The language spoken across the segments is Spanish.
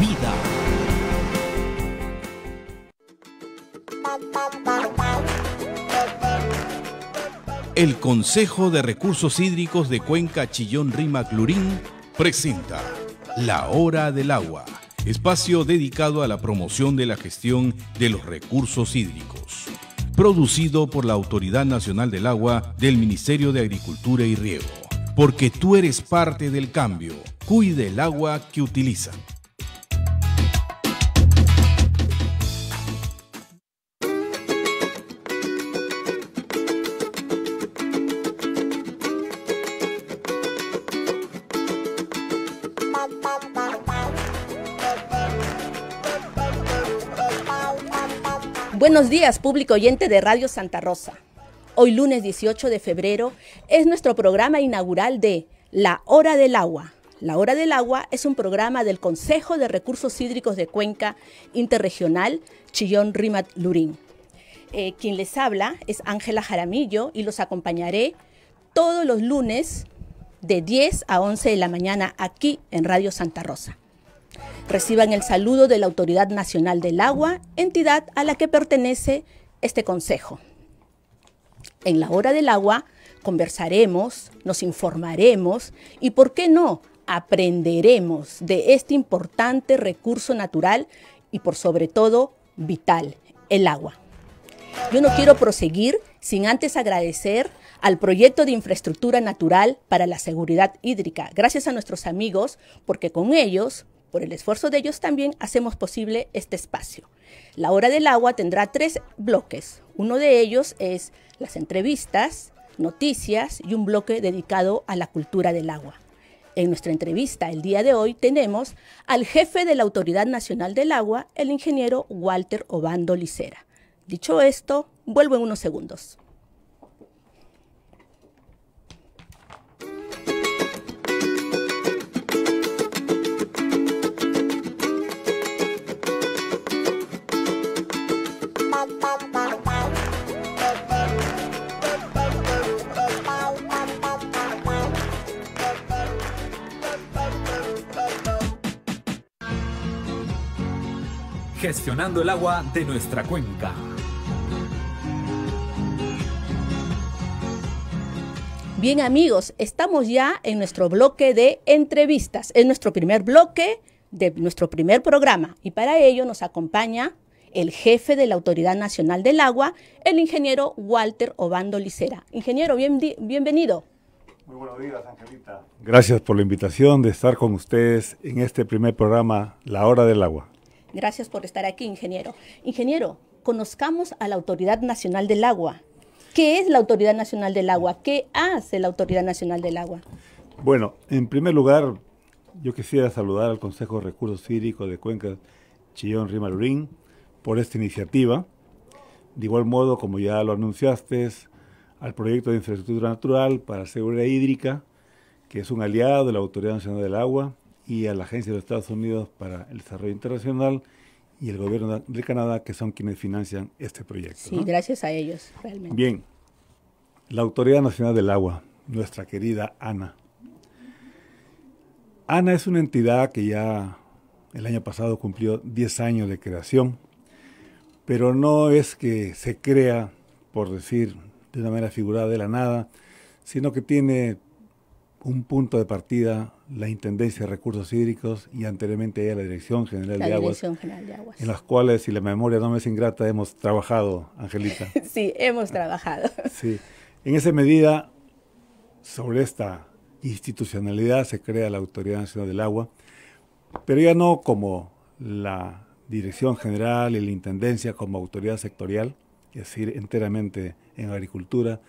vida. El Consejo de Recursos Hídricos de Cuenca Chillón Rima Clurín presenta La Hora del Agua, espacio dedicado a la promoción de la gestión de los recursos hídricos, producido por la Autoridad Nacional del Agua del Ministerio de Agricultura y Riego porque tú eres parte del cambio. Cuide el agua que utilizan. Buenos días, público oyente de Radio Santa Rosa. Hoy lunes 18 de febrero es nuestro programa inaugural de La Hora del Agua. La Hora del Agua es un programa del Consejo de Recursos Hídricos de Cuenca Interregional Chillón Rimat Lurín. Eh, quien les habla es Ángela Jaramillo y los acompañaré todos los lunes de 10 a 11 de la mañana aquí en Radio Santa Rosa. Reciban el saludo de la Autoridad Nacional del Agua, entidad a la que pertenece este Consejo. En la hora del agua conversaremos, nos informaremos y, ¿por qué no?, aprenderemos de este importante recurso natural y, por sobre todo, vital, el agua. Yo no quiero proseguir sin antes agradecer al proyecto de infraestructura natural para la seguridad hídrica, gracias a nuestros amigos, porque con ellos por el esfuerzo de ellos también hacemos posible este espacio. La hora del agua tendrá tres bloques. Uno de ellos es las entrevistas, noticias y un bloque dedicado a la cultura del agua. En nuestra entrevista el día de hoy tenemos al jefe de la Autoridad Nacional del Agua, el ingeniero Walter Obando Licera. Dicho esto, vuelvo en unos segundos. gestionando el agua de nuestra cuenca. Bien amigos, estamos ya en nuestro bloque de entrevistas, en nuestro primer bloque de nuestro primer programa y para ello nos acompaña el jefe de la Autoridad Nacional del Agua, el ingeniero Walter Obando Licera. Ingeniero, bienvenido. Muy buenos días, Angelita. Gracias por la invitación de estar con ustedes en este primer programa, La Hora del Agua. Gracias por estar aquí, ingeniero. Ingeniero, conozcamos a la Autoridad Nacional del Agua. ¿Qué es la Autoridad Nacional del Agua? ¿Qué hace la Autoridad Nacional del Agua? Bueno, en primer lugar, yo quisiera saludar al Consejo de Recursos Hídricos de Cuenca, Chillón Rimalurín por esta iniciativa. De igual modo, como ya lo anunciaste, al proyecto de infraestructura natural para seguridad hídrica, que es un aliado de la Autoridad Nacional del Agua, y a la Agencia de Estados Unidos para el Desarrollo Internacional y el Gobierno de Canadá, que son quienes financian este proyecto. Sí, gracias a ellos, realmente. Bien, la Autoridad Nacional del Agua, nuestra querida ANA. ANA es una entidad que ya el año pasado cumplió 10 años de creación, pero no es que se crea, por decir de una manera figurada, de la nada, sino que tiene un punto de partida la Intendencia de Recursos Hídricos y anteriormente ella la Dirección General, de, Aguas, En las cuales, si la memoria no me es ingrata, hemos trabajado, Angelita. sí, hemos trabajado. Sí. En esa medida, sobre esta institucionalidad se crea la Autoridad Nacional del Agua, pero ya no como la Dirección General y la Intendencia como autoridad sectorial, es decir, enteramente en agricultura,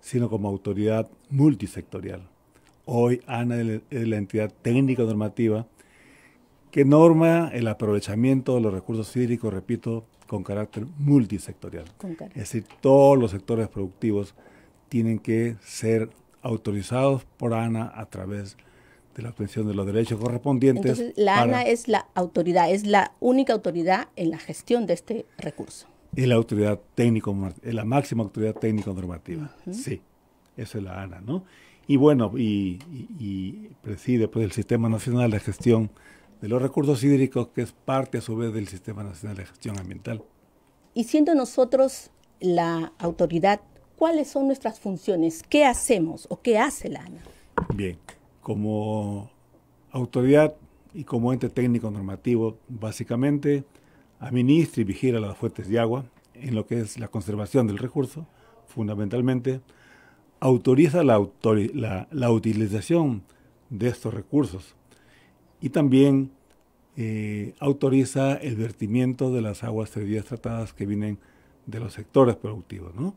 sino como autoridad multisectorial Hoy ANA es la entidad técnica normativa que norma el aprovechamiento de los recursos hídricos, repito, con carácter multisectorial. Es decir, todos los sectores productivos tienen que ser autorizados por ANA a través de la obtención de los derechos correspondientes. Entonces, la ANA es la autoridad, es la única autoridad en la gestión de este recurso. Es la autoridad técnico, es la máxima autoridad técnico normativa. Sí, eso es la ANA, ¿no? y bueno, y, preside pues, el Sistema Nacional de Gestión de los Recursos Hídricos, que es parte a su vez del Sistema Nacional de Gestión Ambiental. Y siendo nosotros la autoridad, ¿cuáles son nuestras funciones? ¿Qué hacemos o qué hace la ANA? Bien, como autoridad y como ente técnico normativo, básicamente administra y vigila las fuentes de agua en lo que es la conservación del recurso, fundamentalmente autoriza la, la, utilización de estos recursos y también eh, autoriza el vertimiento de las aguas servidas tratadas que vienen de los sectores productivos. ¿no?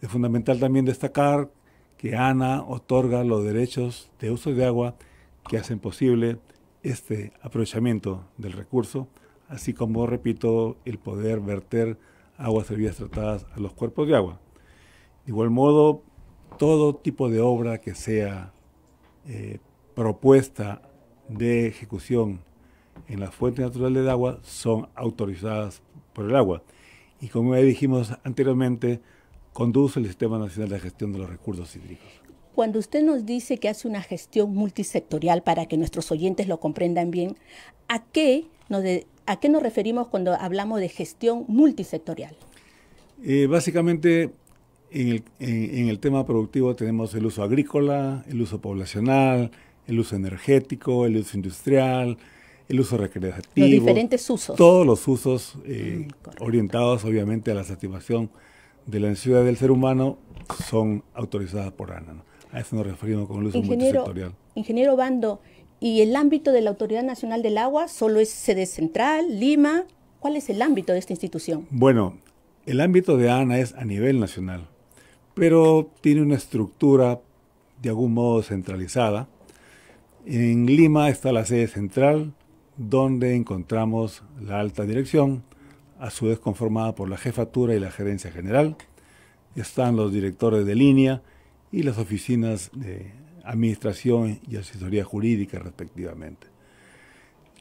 Es fundamental también destacar que ANA otorga los derechos de uso de agua que hacen posible este aprovechamiento del recurso, así como, repito, el poder verter aguas servidas tratadas a los cuerpos de agua. De igual modo, todo tipo de obra que sea eh, propuesta de ejecución en las fuentes naturales de agua son autorizadas por el agua. Y como ya dijimos anteriormente, conduce el Sistema Nacional de Gestión de los Recursos Hídricos. Cuando usted nos dice que hace una gestión multisectorial para que nuestros oyentes lo comprendan bien, ¿a qué nos, a qué nos referimos cuando hablamos de gestión multisectorial? Eh, básicamente en el, tema productivo tenemos el uso agrícola, el uso poblacional, el uso energético, el uso industrial, el uso recreativo. Los diferentes usos. Todos los usos eh, mm, orientados obviamente a la satisfacción de la ansiedad del ser humano son autorizados por ANA. A eso nos referimos con el uso ingeniero, multisectorial. Ingeniero Bando, ¿y el ámbito de la Autoridad Nacional del Agua solo es sede central, Lima? ¿Cuál es el ámbito de esta institución? Bueno, el ámbito de ANA es a nivel nacional pero tiene una estructura de algún modo centralizada. En Lima está la sede central, donde encontramos la alta dirección, a su vez conformada por la jefatura y la gerencia general. Están los directores de línea y las oficinas de administración y asesoría jurídica respectivamente.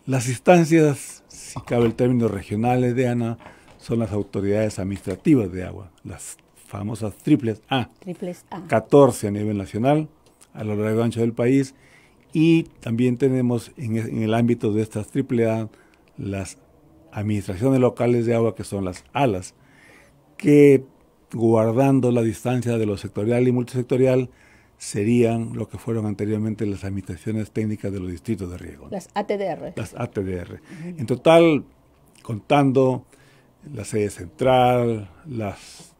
Las instancias, si cabe el término regionales de ANA, son las autoridades administrativas de agua, las famosas triples A, A, 14 a nivel nacional, a lo largo y ancho del país, y también tenemos e, en, el ámbito de estas triple A las administraciones locales de agua, que son las ALAS, que guardando la distancia de lo sectorial y multisectorial, serían lo que fueron anteriormente las administraciones técnicas de los distritos de riego. Las ATDR. Las ATDR. En total, contando la sede central, las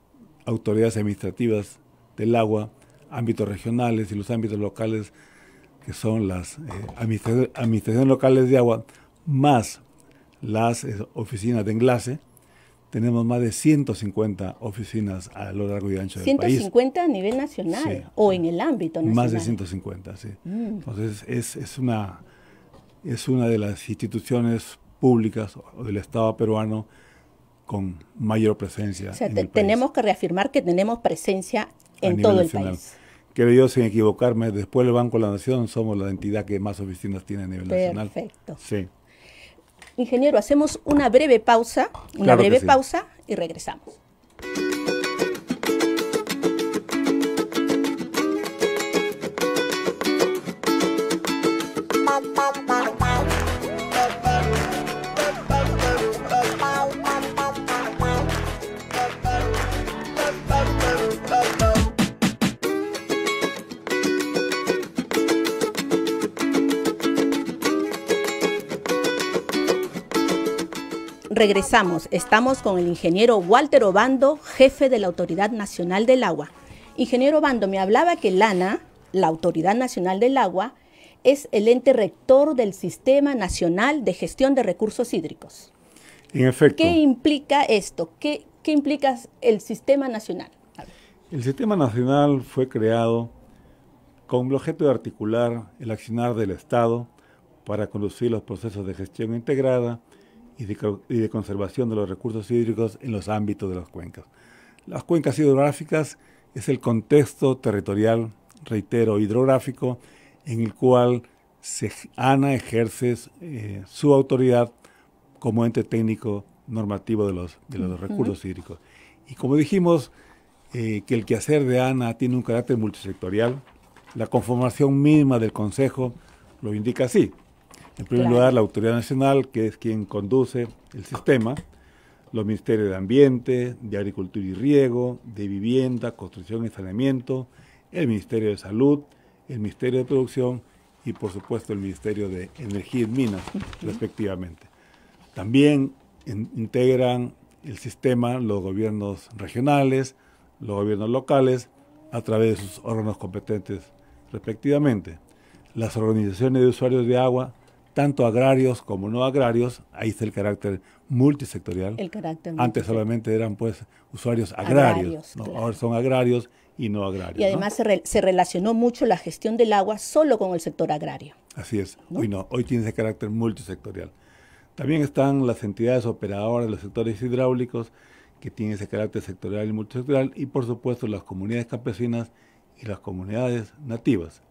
autoridades administrativas del agua, ámbitos regionales y los ámbitos locales, que son las eh, administraciones, locales de agua, más las eh, oficinas de enlace, tenemos más de 150 oficinas a lo largo y ancho del país. 150 a nivel nacional o en el ámbito nacional. Más de 150, sí. Mm. Entonces es, una, es una de las instituciones públicas del Estado peruano con mayor presencia. tenemos que reafirmar que tenemos presencia en todo el país. yo, sin equivocarme, después del Banco de la Nación somos la entidad que más oficinas tiene a nivel nacional. Perfecto. Sí. Ingeniero, hacemos una breve pausa, una breve pausa y regresamos. Regresamos, estamos con el ingeniero Walter Obando, jefe de la Autoridad Nacional del Agua. Ingeniero Obando, me hablaba que LANA, la Autoridad Nacional del Agua, es el ente rector del Sistema Nacional de Gestión de Recursos Hídricos. En efecto. ¿Qué implica esto? ¿Qué, qué implica el Sistema Nacional? El Sistema Nacional fue creado con el objeto de articular el accionar del Estado para conducir los procesos de gestión integrada y de, conservación de los recursos hídricos en los ámbitos de las cuencas. Las cuencas hidrográficas es el contexto territorial, reitero, hidrográfico, en el cual ANA ejerce eh, su autoridad como ente técnico normativo de los, de los recursos hídricos. Y como dijimos, eh, que el quehacer de ANA tiene un carácter multisectorial, la conformación mínima del Consejo lo indica así. En primer lugar, la Autoridad Nacional, que es quien conduce el sistema, los Ministerios de Ambiente, de Agricultura y Riego, de Vivienda, Construcción y Saneamiento, el Ministerio de Salud, el Ministerio de Producción y, por supuesto, el Ministerio de Energía y Minas, respectivamente. También integran el sistema los gobiernos regionales, los gobiernos locales, a través de sus órganos competentes, respectivamente. Las organizaciones de usuarios de agua tanto agrarios como no agrarios, ahí está el carácter multisectorial. El carácter Antes solamente eran pues usuarios agrarios, ahora son agrarios y no agrarios. Y además se, relacionó mucho la gestión del agua solo con el sector agrario. Así es, hoy no, hoy tiene ese carácter multisectorial. También están las entidades operadoras de los sectores hidráulicos, que tienen ese carácter sectorial y multisectorial, y por supuesto las comunidades campesinas y las comunidades nativas,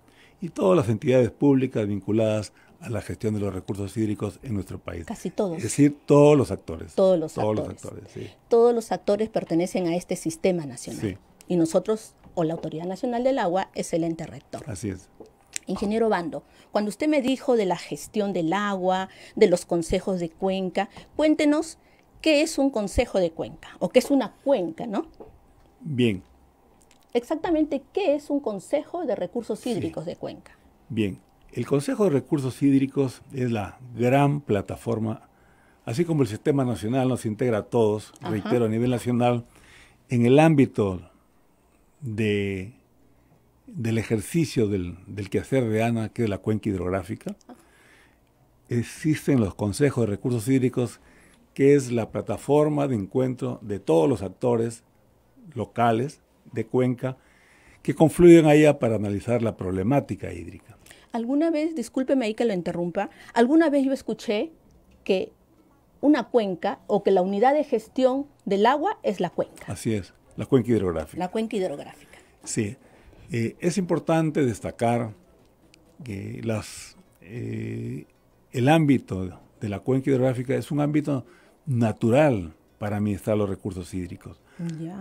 y todas las entidades públicas vinculadas a la gestión de los recursos hídricos en nuestro país. Casi todos. Es decir, todos los actores. Todos los todos Los actores sí. Todos los actores pertenecen a este sistema nacional. Sí. Y nosotros, o la Autoridad Nacional del Agua, es el ente rector. Así es. Ingeniero Bando, cuando usted me dijo de la gestión del agua, de los consejos de cuenca, cuéntenos qué es un consejo de cuenca o qué es una cuenca, ¿no? Bien. Exactamente, ¿qué es un consejo de recursos hídricos de cuenca? Bien, el Consejo de Recursos Hídricos es la gran plataforma, así como el Sistema Nacional nos integra a todos, reitero, a nivel nacional, en el ámbito del ejercicio del, del quehacer de ANA, que es la cuenca hidrográfica, existen los Consejos de Recursos Hídricos, que es la plataforma de encuentro de todos los actores locales de cuenca que confluyen allá para analizar la problemática hídrica alguna vez, discúlpeme ahí que lo interrumpa, alguna vez yo escuché que una cuenca o que la unidad de gestión del agua es la cuenca. Así es, la cuenca hidrográfica. La cuenca hidrográfica. Sí, eh, es importante destacar que las, eh, el ámbito de la cuenca hidrográfica es un ámbito natural para administrar los recursos hídricos.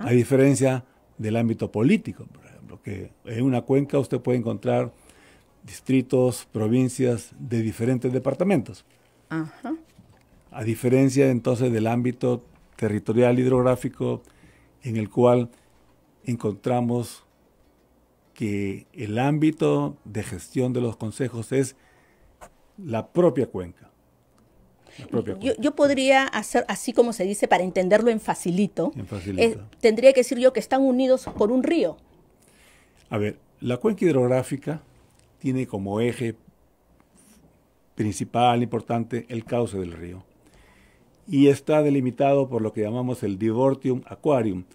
A diferencia del ámbito político, por ejemplo, que en una cuenca usted puede encontrar distritos, provincias de diferentes departamentos. A diferencia entonces del ámbito territorial hidrográfico en el cual encontramos que el ámbito de gestión de los consejos es la propia cuenca. Yo, podría hacer así como se dice para entenderlo en facilito. tendría que decir yo que están unidos por un río. A ver, la cuenca hidrográfica tiene como eje principal, importante, el cauce del río. Y está delimitado por lo que llamamos el Divortium Aquarium,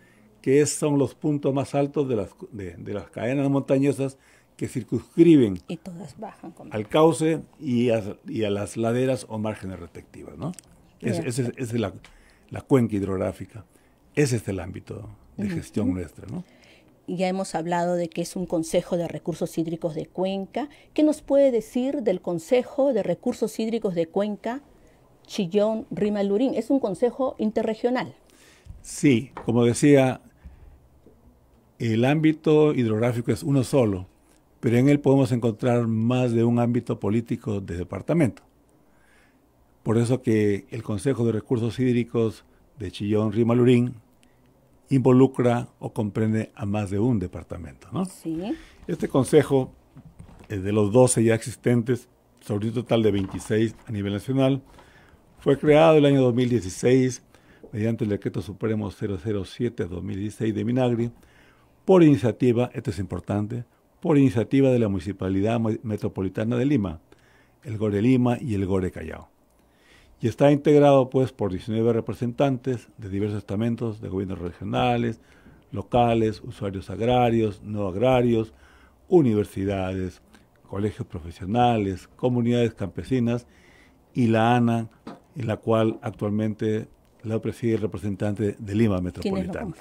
que son los puntos más altos de las, de, las cadenas montañosas que circunscriben al cauce y a, las laderas o márgenes respectivas. ¿no? Esa es, la, cuenca hidrográfica. Ese es este el ámbito de gestión nuestra. ¿no? ya hemos hablado de que es un Consejo de Recursos Hídricos de Cuenca. ¿Qué nos puede decir del Consejo de Recursos Hídricos de Cuenca Chillón Rimalurín? Es un consejo interregional. Sí, como decía, el ámbito hidrográfico es uno solo, pero en él podemos encontrar más de un ámbito político de departamento. Por eso que el Consejo de Recursos Hídricos de Chillón Rimalurín involucra o comprende a más de un departamento. ¿no? Sí. Este consejo, de los 12 ya existentes, sobre un total de 26 a nivel nacional, fue creado el año 2016 mediante el decreto supremo 007-2016 de Minagri, por iniciativa, esto es importante, por iniciativa de la Municipalidad Metropolitana de Lima, el Gore Lima y el Gore Callao y está integrado pues por 19 representantes de diversos estamentos de gobiernos regionales, locales, usuarios agrarios, no agrarios, universidades, colegios profesionales, comunidades campesinas y la ANA, en la cual actualmente la preside el representante de Lima Metropolitana.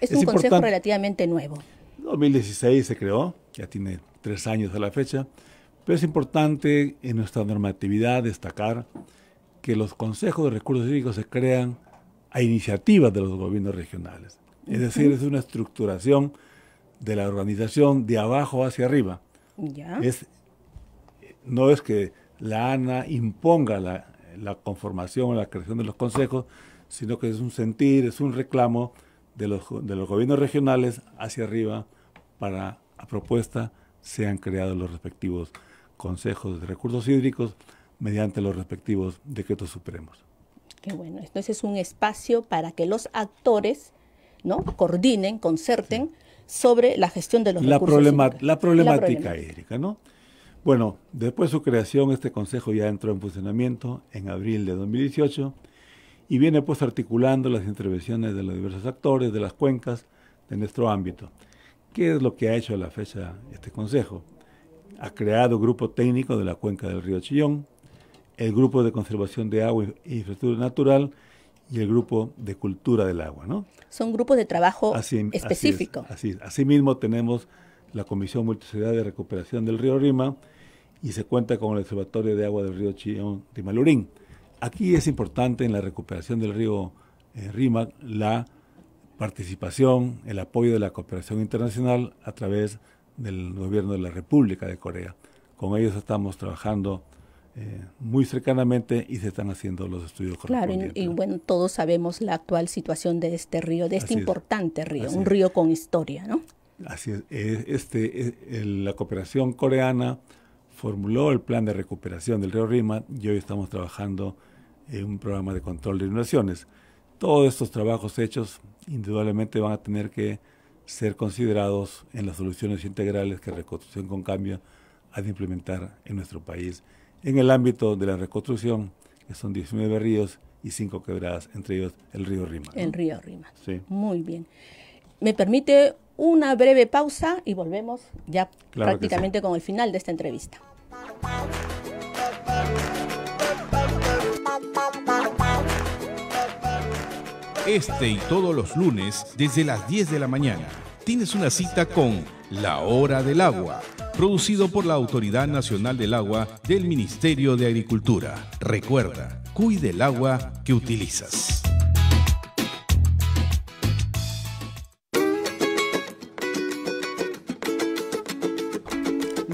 Es, un consejo relativamente nuevo. 2016 se creó, ya tiene tres años a la fecha, pero es importante en nuestra normatividad destacar que los consejos de recursos hídricos se crean a iniciativa de los gobiernos regionales. Es decir, es una estructuración de la organización de abajo hacia arriba. no es que la ANA imponga la, conformación o la creación de los consejos, sino que es un sentir, es un reclamo de los, de los gobiernos regionales hacia arriba para, a propuesta, sean creados los respectivos consejos de recursos hídricos mediante los respectivos decretos supremos. Qué bueno, entonces es un espacio para que los actores ¿no? coordinen, concerten sobre la gestión de los la recursos. la problemática Erika, ¿no? Bueno, después de su creación, este consejo ya entró en funcionamiento en abril de 2018 y viene pues articulando las intervenciones de los diversos actores de las cuencas de nuestro ámbito. ¿Qué es lo que ha hecho a la fecha este consejo? Ha creado grupo técnico de la cuenca del río Chillón, el grupo de conservación de agua y e infraestructura natural y el grupo de cultura del agua, ¿no? Son grupos de trabajo específico. Así, es, Asimismo tenemos la Comisión Multisociedad de Recuperación del Río Rima y se cuenta con el Observatorio de Agua del Río Chillón de Malurín. Aquí es importante en la recuperación del río eh, Rima la participación, el apoyo de la cooperación internacional a través del gobierno de la República de Corea. Con ellos estamos trabajando eh, muy cercanamente y se están haciendo los estudios correspondientes. Claro, y, bueno, todos sabemos la actual situación de este río, de este importante río, un río con historia, ¿no? Así es. E, este, e, la cooperación coreana formuló el plan de recuperación del río Rima y hoy estamos trabajando en un programa de control de inundaciones. Todos estos trabajos hechos indudablemente van a tener que ser considerados en las soluciones integrales que Reconstrucción con Cambio ha de implementar en nuestro país en el ámbito de la reconstrucción, que son 19 ríos y 5 quebradas, entre ellos el río Rima. El río Rima. Sí. Muy bien. ¿Me permite una breve pausa y volvemos ya prácticamente con el final de esta entrevista? Este y todos los lunes, desde las 10 de la mañana, tienes una cita con La Hora del Agua producido por la Autoridad Nacional del Agua del Ministerio de Agricultura. Recuerda, cuide el agua que utilizas.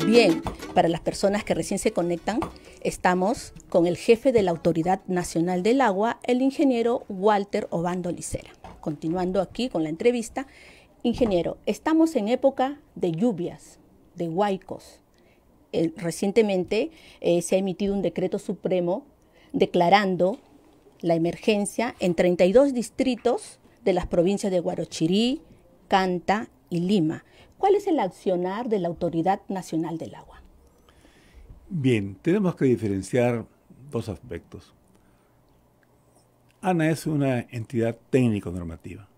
Bien, para las personas que recién se conectan, estamos con el jefe de la Autoridad Nacional del Agua, el ingeniero Walter Obando Licera. Continuando aquí con la entrevista, ingeniero, estamos en época de lluvias, de Huaycos. recientemente eh, se ha emitido un decreto supremo declarando la emergencia en 32 distritos de las provincias de Guarochirí, Canta y Lima. ¿Cuál es el accionar de la Autoridad Nacional del Agua? Bien, tenemos que diferenciar dos aspectos. ANA es una entidad técnico-normativa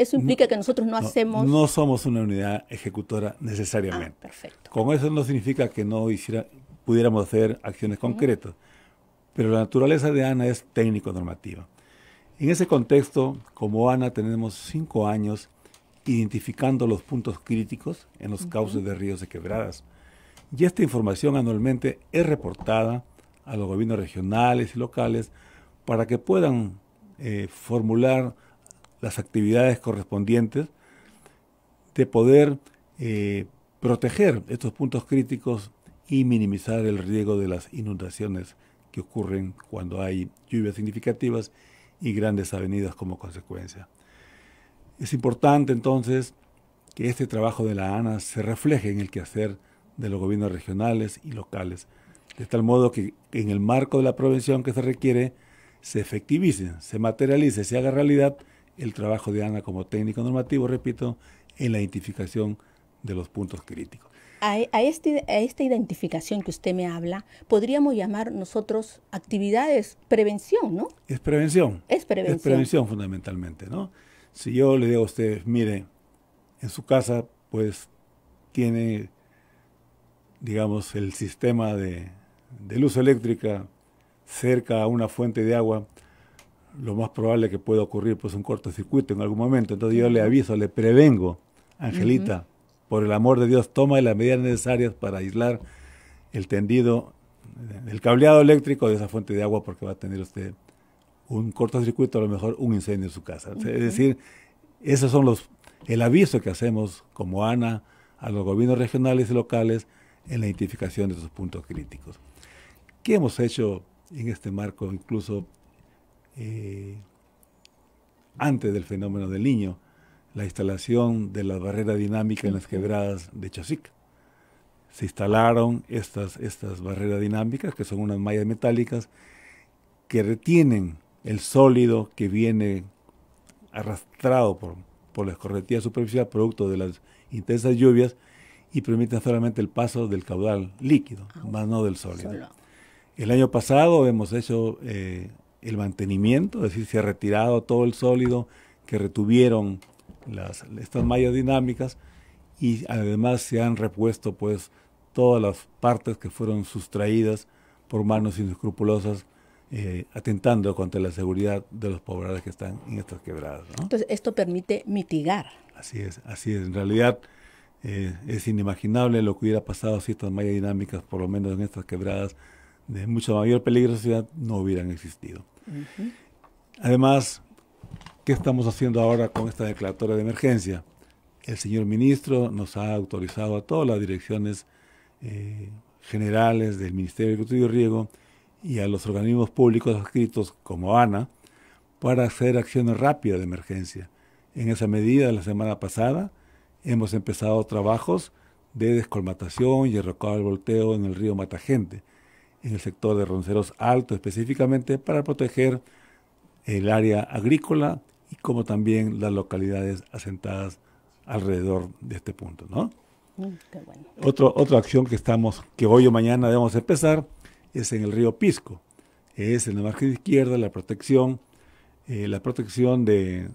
eso implica que nosotros no, hacemos... No somos una unidad ejecutora necesariamente. Ah, perfecto. Con eso no significa que no hiciera, pudiéramos hacer acciones concretas, pero la naturaleza de ANA es técnico-normativa. En ese contexto, como ANA tenemos cinco años identificando los puntos críticos en los cauces de ríos de quebradas. Y esta información anualmente es reportada a los gobiernos regionales y locales para que puedan eh, formular las actividades correspondientes, de poder eh, proteger estos puntos críticos y minimizar el riesgo de las inundaciones que ocurren cuando hay lluvias significativas y grandes avenidas como consecuencia. Es importante entonces que este trabajo de la ANA se refleje en el quehacer de los gobiernos regionales y locales, de tal modo que en el marco de la prevención que se requiere se efectivice, se materialice, se haga realidad el trabajo de ANA como técnico normativo, repito, en la identificación de los puntos críticos. A, este, esta identificación que usted me habla, podríamos llamar nosotros actividades prevención, ¿no? Es prevención. Es prevención. Es prevención fundamentalmente, ¿no? Si yo le digo a usted, mire, en su casa pues tiene, digamos, el sistema de, de luz eléctrica cerca a una fuente de agua, lo más probable que pueda ocurrir pues un cortocircuito en algún momento. Entonces yo le aviso, le prevengo, Angelita, por el amor de Dios, toma las medidas necesarias para aislar el tendido, el cableado eléctrico de esa fuente de agua porque va a tener usted un cortocircuito, a lo mejor un incendio en su casa. Es decir, esos son los el aviso que hacemos como ANA a los gobiernos regionales y locales en la identificación de esos puntos críticos. ¿Qué hemos hecho en este marco? Incluso eh, antes del fenómeno del niño, la instalación de las barreras dinámica en las quebradas de Chasic. Se instalaron estas, estas barreras dinámicas, que son unas mallas metálicas, que retienen el sólido que viene arrastrado por, por la escorretía superficial producto de las intensas lluvias y permiten solamente el paso del caudal líquido, ah, más no del sólido. El año pasado hemos hecho eh, el mantenimiento, es decir, se ha retirado todo el sólido que retuvieron las, estas mallas dinámicas y además se han repuesto pues todas las partes que fueron sustraídas por manos inescrupulosas eh, atentando contra la seguridad de los pobladores que están en estas quebradas. Entonces esto permite mitigar. Así es, así es. En realidad eh, es inimaginable lo que hubiera pasado si estas mallas dinámicas, por lo menos en estas quebradas, de mucha mayor peligrosidad no hubieran existido. Además, ¿qué estamos haciendo ahora con esta declaratoria de emergencia? El señor ministro nos ha autorizado a todas las direcciones eh, generales del Ministerio de Agricultura y Riego y a los organismos públicos adscritos como ANA para hacer acciones rápidas de emergencia. En esa medida, la semana pasada hemos empezado trabajos de descolmatación y el volteo en el río Matagente, en el sector de Ronceros Alto específicamente para proteger el área agrícola y como también las localidades asentadas alrededor de este punto, ¿no? Mm, otra acción que estamos, que hoy o mañana debemos empezar, es en el río Pisco. Es en la margen izquierda la protección, eh, la protección de,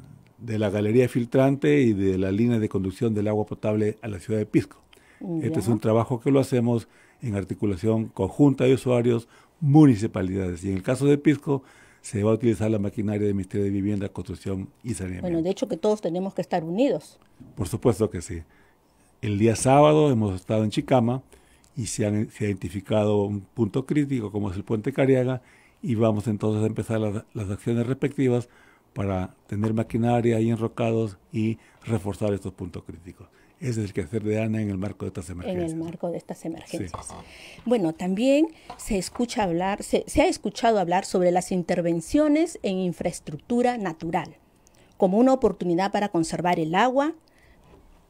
la galería filtrante y de la línea de conducción del agua potable a la ciudad de Pisco. Mm, este es un trabajo que lo hacemos en articulación conjunta de usuarios, municipalidades. Y en el caso de Pisco, se va a utilizar la maquinaria del Ministerio de Vivienda, Construcción y Saneamiento. Bueno, de hecho que todos tenemos que estar unidos. Por supuesto que sí. El día sábado hemos estado en Chicama y se, han, ha identificado un punto crítico como es el puente Cariaga y vamos entonces a empezar las, las acciones respectivas para tener maquinaria y enrocados y reforzar estos puntos críticos es el quehacer de ANA en el marco de estas emergencias. En el marco de estas emergencias. Bueno, también se escucha hablar, se, ha escuchado hablar sobre las intervenciones en infraestructura natural, como una oportunidad para conservar el agua,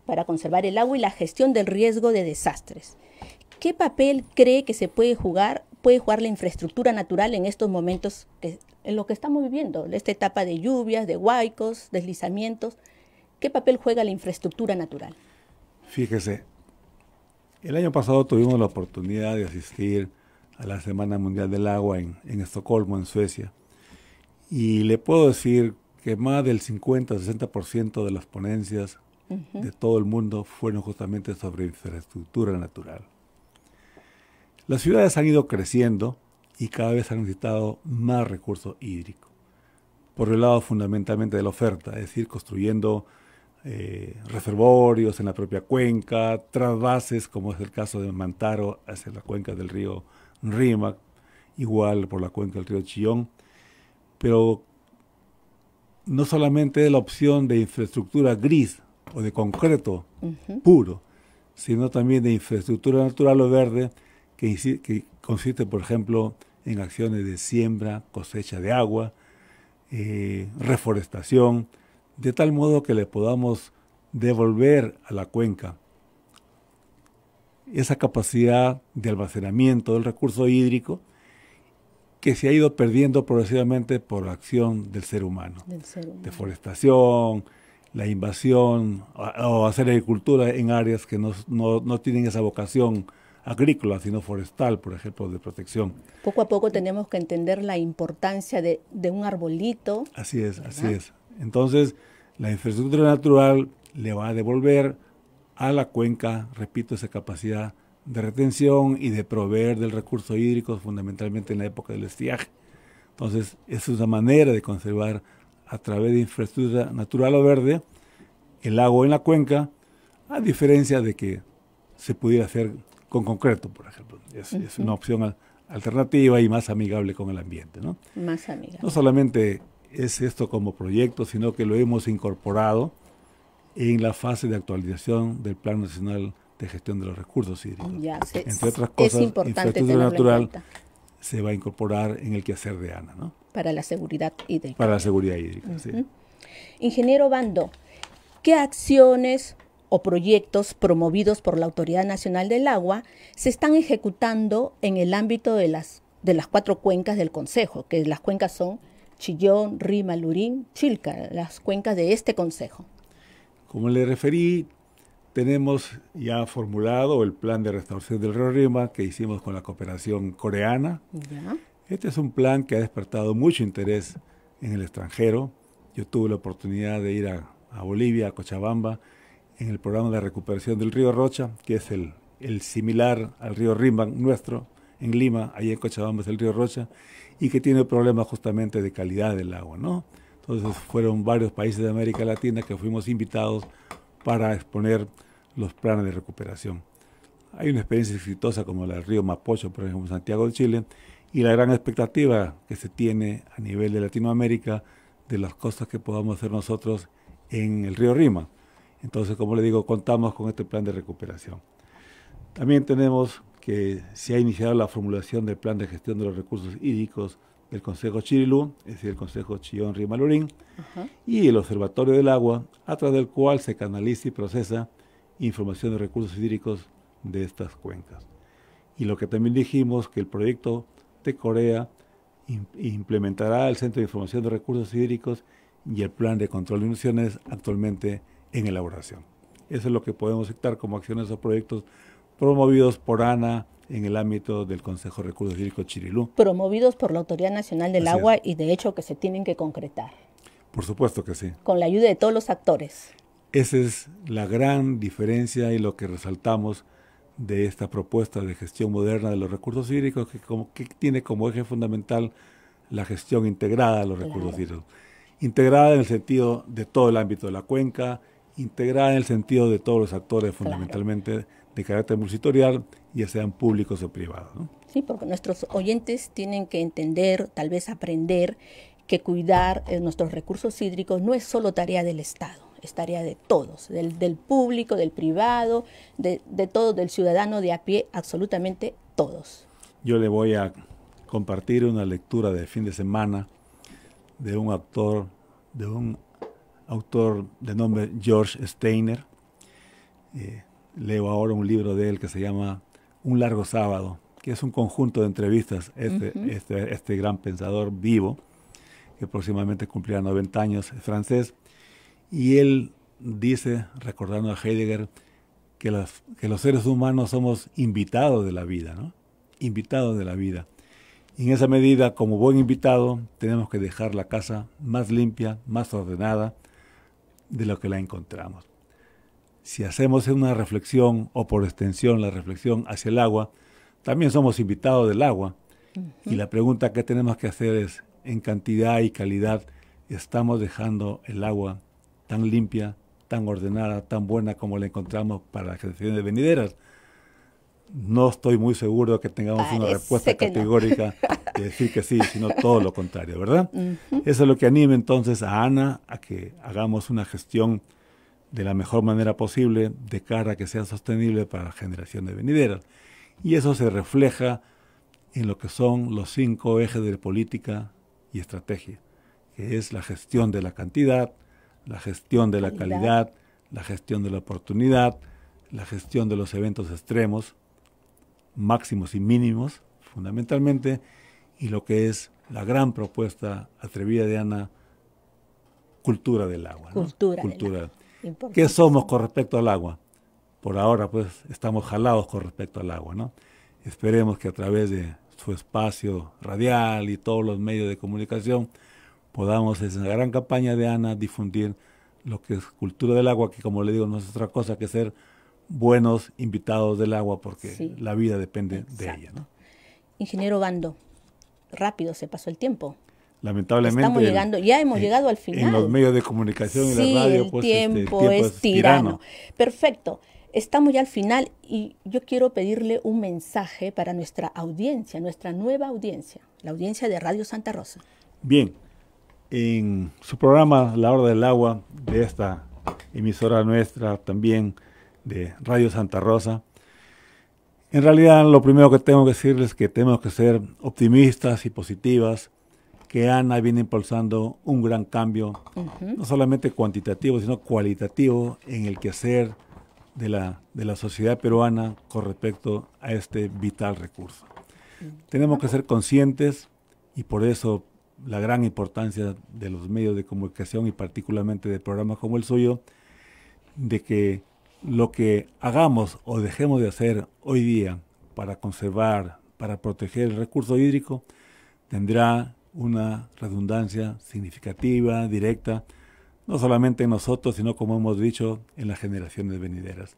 para conservar el agua y la gestión del riesgo de desastres. ¿Qué papel cree que se puede jugar, puede jugar la infraestructura natural en estos momentos, en lo que estamos viviendo, esta etapa de lluvias, de huaicos, deslizamientos? ¿Qué papel juega la infraestructura natural? Fíjese, el año pasado tuvimos la oportunidad de asistir a la Semana Mundial del Agua en, Estocolmo, en Suecia, y le puedo decir que más del 50-60% de las ponencias de todo el mundo fueron justamente sobre infraestructura natural. Las ciudades han ido creciendo y cada vez han necesitado más recursos hídricos. Por el lado fundamentalmente de la oferta, es decir, construyendo eh, reservorios en la propia cuenca, trasvases, como es el caso de Mantaro hacia la cuenca del río Rímac, igual por la cuenca del río Chillón. Pero no solamente es la opción de infraestructura gris o de concreto puro, sino también de infraestructura natural o verde, que, consiste, por ejemplo, en acciones de siembra, cosecha de agua, eh, reforestación, de tal modo que le podamos devolver a la cuenca esa capacidad de almacenamiento del recurso hídrico que se ha ido perdiendo progresivamente por la acción del ser humano. Deforestación, la invasión o hacer agricultura en áreas que no, tienen esa vocación agrícola, sino forestal, por ejemplo, de protección. Poco a poco tenemos que entender la importancia de, un arbolito. Así es, así es. Entonces, la infraestructura natural le va a devolver a la cuenca, repito, esa capacidad de retención y de proveer del recurso hídrico, fundamentalmente en la época del estiaje. Entonces, es una manera de conservar a través de infraestructura natural o verde el agua en la cuenca, a diferencia de que se pudiera hacer con concreto, por ejemplo. Es, una opción alternativa y más amigable con el ambiente. ¿no? Más amigable. No solamente es esto como proyecto, sino que lo hemos incorporado en la fase de actualización del Plan Nacional de Gestión de los Recursos Hídricos. Entre otras cosas, natural se va a incorporar en el quehacer de ANA. ¿no? Para la seguridad hídrica. Para la seguridad hídrica, sí. Ingeniero Bando, ¿qué acciones o proyectos promovidos por la Autoridad Nacional del Agua se están ejecutando en el ámbito de las, de las cuatro cuencas del Consejo, que las cuencas son Chillón, Rima, Lurín, Chilca, las cuencas de este consejo. Como le referí, tenemos ya formulado el plan de restauración del río Rima que hicimos con la cooperación coreana. Este es un plan que ha despertado mucho interés en el extranjero. Yo tuve la oportunidad de ir a, Bolivia, a Cochabamba, en el programa de recuperación del río Rocha, que es el, similar al río Rimba, nuestro en Lima, ahí en Cochabamba es el río Rocha, y que tiene problemas justamente de calidad del agua, ¿no? Entonces fueron varios países de América Latina que fuimos invitados para exponer los planes de recuperación. Hay una experiencia exitosa como la del río Mapocho, por ejemplo, en Santiago de Chile, y la gran expectativa que se tiene a nivel de Latinoamérica de las cosas que podamos hacer nosotros en el río Rima. Entonces, como le digo, contamos con este plan de recuperación. También tenemos que se ha iniciado la formulación del plan de gestión de los recursos hídricos del Consejo Chirilú, es decir, el Consejo Chillón Río y el Observatorio del Agua, a través del cual se canaliza y procesa información de recursos hídricos de estas cuencas. Y lo que también dijimos, que el proyecto de Corea implementará el Centro de Información de Recursos Hídricos y el Plan de Control de Inundaciones actualmente en elaboración. Eso es lo que podemos dictar como acciones o proyectos promovidos por ANA en el ámbito del Consejo de Recursos Hídricos Chirilú. Promovidos por la Autoridad Nacional del Agua y de hecho que se tienen que concretar. Por supuesto que sí. Con la ayuda de todos los actores. Esa es la gran diferencia y lo que resaltamos de esta propuesta de gestión moderna de los recursos hídricos que, tiene como eje fundamental la gestión integrada de los recursos hídricos. Integrada en el sentido de todo el ámbito de la cuenca, integrada en el sentido de todos los actores, fundamentalmente de carácter multitorial, ya sean públicos o privados. Sí, porque nuestros oyentes tienen que entender, tal vez aprender, que cuidar eh, nuestros recursos hídricos no es solo tarea del Estado, es tarea de todos, del, público, del privado, de, de todo, del ciudadano de a pie, absolutamente todos. Yo le voy a compartir una lectura de fin de semana de un autor, de un autor de nombre George Steiner. Eh, leo ahora un libro de él que se llama Un largo sábado, que es un conjunto de entrevistas, este, este, este, gran pensador vivo, que próximamente cumplirá 90 años, es francés, y él dice, recordando a Heidegger, que, los que los seres humanos somos invitados de la vida, ¿no? Invitados de la vida. Y en esa medida, como buen invitado, tenemos que dejar la casa más limpia, más ordenada de lo que la encontramos si hacemos una reflexión o por extensión la reflexión hacia el agua, también somos invitados del agua. Y la pregunta que tenemos que hacer es, en cantidad y calidad, ¿estamos dejando el agua tan limpia, tan ordenada, tan buena como la encontramos para las generaciones venideras? No estoy muy seguro que tengamos una respuesta categórica de decir que sí, sino todo lo contrario, ¿verdad? Eso es lo que anima entonces a Ana a que hagamos una gestión de la mejor manera posible de cara a que sea sostenible para la generación de venideras. Y eso se refleja en lo que son los cinco ejes de política y estrategia, que es la gestión de la cantidad, la gestión de la calidad, la gestión de la oportunidad, la gestión de los eventos extremos, máximos y mínimos, fundamentalmente, y lo que es la gran propuesta atrevida de Ana, cultura del agua. Cultura. cultura. ¿Qué somos con respecto al agua? Por ahora, pues, estamos jalados con respecto al agua, ¿no? Esperemos que a través de su espacio radial y todos los medios de comunicación podamos, en la gran campaña de Ana, difundir lo que es cultura del agua, que como le digo, no es otra cosa que ser buenos invitados del agua, porque la vida depende de ella. ¿no? Ingeniero Bando, rápido se pasó el tiempo lamentablemente. llegando, ya hemos llegado al final. En los medios de comunicación y la radio, pues, este, tiempo es, tirano. Perfecto. Estamos ya al final y yo quiero pedirle un mensaje para nuestra audiencia, nuestra nueva audiencia, la audiencia de Radio Santa Rosa. Bien, en su programa La Hora del Agua, de esta emisora nuestra también, de Radio Santa Rosa, en realidad lo primero que tengo que decirles es que tenemos que ser optimistas y positivas, que ANA viene impulsando un gran cambio, no solamente cuantitativo, sino cualitativo en el quehacer de la, de la sociedad peruana con respecto a este vital recurso. Tenemos que ser conscientes y por eso la gran importancia de los medios de comunicación y particularmente de programas como el suyo, de que lo que hagamos o dejemos de hacer hoy día para conservar, para proteger el recurso hídrico, tendrá una redundancia significativa, directa, no solamente en nosotros, sino como hemos dicho, en las generaciones venideras.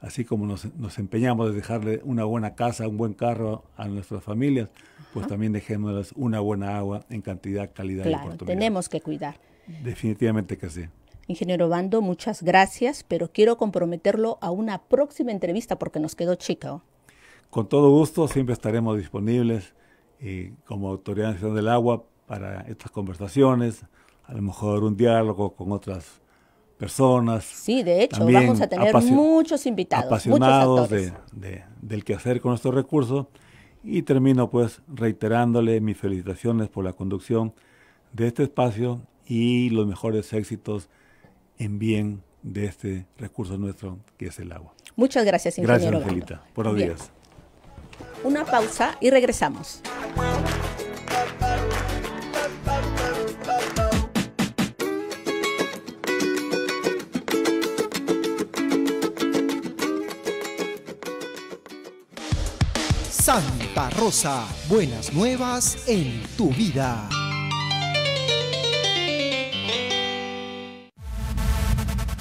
Así como nos, empeñamos de dejarle una buena casa, un buen carro a nuestras familias, pues también dejémosles una buena agua en cantidad, calidad y oportunidad. Tenemos que cuidar. Definitivamente que sí. Ingeniero Bando, muchas gracias, pero quiero comprometerlo a una próxima entrevista porque nos quedó chica. Con todo gusto, siempre estaremos disponibles como Autoridad Nacional del Agua para estas conversaciones, a lo mejor un diálogo con otras personas. Sí, de hecho, vamos a tener muchos invitados. Apasionados muchos de, del quehacer con estos recursos. Y termino pues reiterándole mis felicitaciones por la conducción de este espacio y los mejores éxitos en bien de este recurso nuestro que es el agua. Muchas gracias, ingeniero. Gracias, Angelita. Buenos días una pausa y regresamos. Santa Rosa, buenas nuevas en tu vida.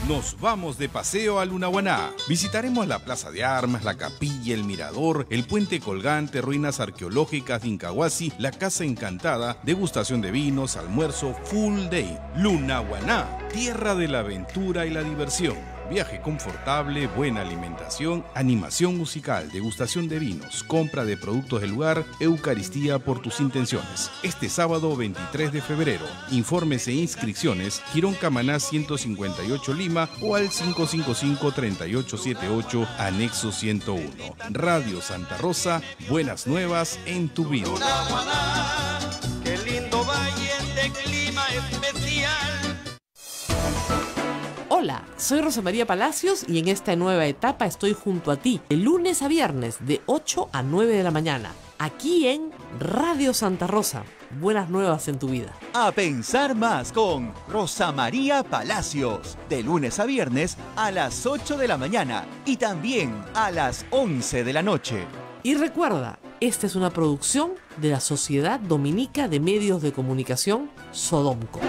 nos vamos de paseo a Lunahuaná. Visitaremos la Plaza de Armas, la Capilla, el Mirador, el Puente Colgante, ruinas arqueológicas de Incahuasi, la Casa Encantada, degustación de vinos, almuerzo, full day. Lunahuaná, tierra de la aventura y la diversión. Viaje confortable, buena alimentación, animación musical, degustación de vinos, compra de productos del lugar, Eucaristía por tus intenciones. Este sábado 23 de febrero, informes e inscripciones, Girón Camaná 158 Lima o al 555-3878, anexo 101. Radio Santa Rosa, buenas nuevas en tu vida. Hola, soy Rosa María Palacios y en esta nueva etapa estoy junto a ti, de lunes a viernes, de 8 a 9 de la mañana, aquí en Radio Santa Rosa. Buenas nuevas en tu vida. A pensar más con Rosa María Palacios, de lunes a viernes a las 8 de la mañana y también a las 11 de la noche. Y recuerda, esta es una producción de la Sociedad Dominica de Medios de Comunicación, Sodomco.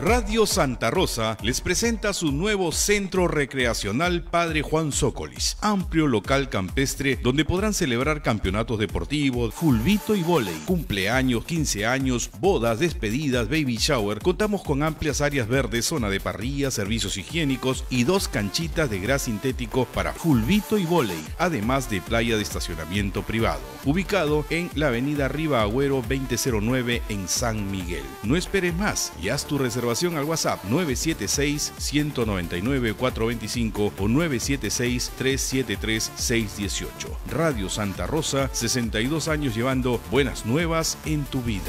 Radio Santa Rosa les presenta su nuevo centro recreacional Padre Juan Zócolis, amplio local campestre donde podrán celebrar campeonatos deportivos, fulbito y volei, cumpleaños, 15 años, bodas, despedidas, baby shower. Contamos con amplias áreas verdes, zona de parrilla, servicios higiénicos y dos canchitas de gras sintético para fulbito y volei, además de playa de estacionamiento privado. Ubicado en la avenida Riva Agüero 2009 en San Miguel. No esperes más y haz tu reserva al WhatsApp 976-199-425 o 976-373-618. Radio Santa Rosa, 62 años llevando buenas nuevas en tu vida.